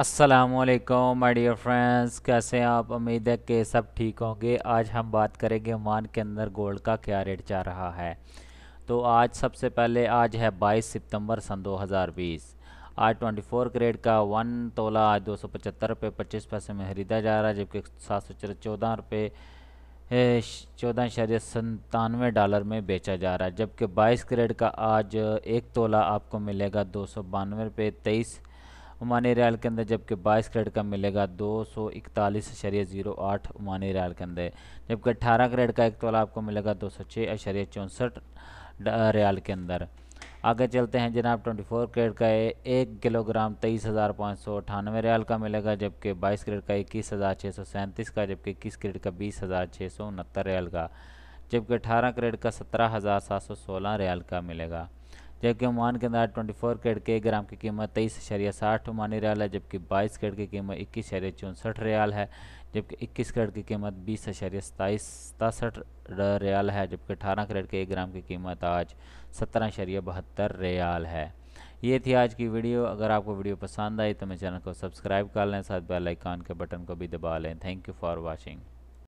असलकम my dear friends कैसे हैं आप उम्मीद है कि सब ठीक होंगे आज हम बात करेंगे ओमान के अंदर गोल्ड का क्या रेट जा रहा है तो आज सबसे पहले आज है 22 सितंबर सन 2020 आज 24 ग्रेड का वन तोला आज दो सौ पचहत्तर रुपये पच्चीस पैसे में खरीदा जा रहा है जबकि सात सौ चौदह रुपये चौदह इशारे संतानवे डॉलर में बेचा जा रहा है जबकि बाईस ग्रेड का आज एक तोला आपको मिलेगा दो सौ बानवे रुपये तेईस उमानी रियाल के अंदर जबकि बाईस करेट का मिलेगा दो सौ इकतालीस अशरिया ज़ीरो आठ उमानी रियाल के अंदर जबकि अठारह करेट का एक तोला आपको मिलेगा दो सौ छः अशरिया चौंसठ रियाल के अंदर आगे चलते हैं जनाब 24 करेट का एक किलोग्राम तेईस हज़ार पाँच सौ अठानवे रियाल का मिलेगा जबकि 22 करेट का इक्कीस हज़ार छः सौ सैंतीस का जबकि इक्कीस करेट का बीस हज़ार छः सौ उनहत्तर रियाल का जबकि अठारह करेट का सत्रह हज़ार सात सौ सोलह रियाल का मिलेगा जबकि ओमान के अंदर ट्वेंटी फोर कैरेट के ग्राम की कीमत तेईस शरिया साठ ओमानी रियाल है जबकि बाईस कैरेट की कीमत इक्कीस शरिया चौंसठ रियाल है जबकि इक्कीस कैरेट की कीमत बीस शरिया सताईस सतासठ रियाल है जबकि अठारह कैरेट के एक ग्राम की कीमत आज सत्रह शरिया बहत्तर रियाल है ये थी आज की वीडियो अगर आपको वीडियो पसंद आई तो मेरे चैनल को सब्सक्राइब कर लें साथ बेल के बटन को भी दबा लें थैंक यू फॉर वॉचिंग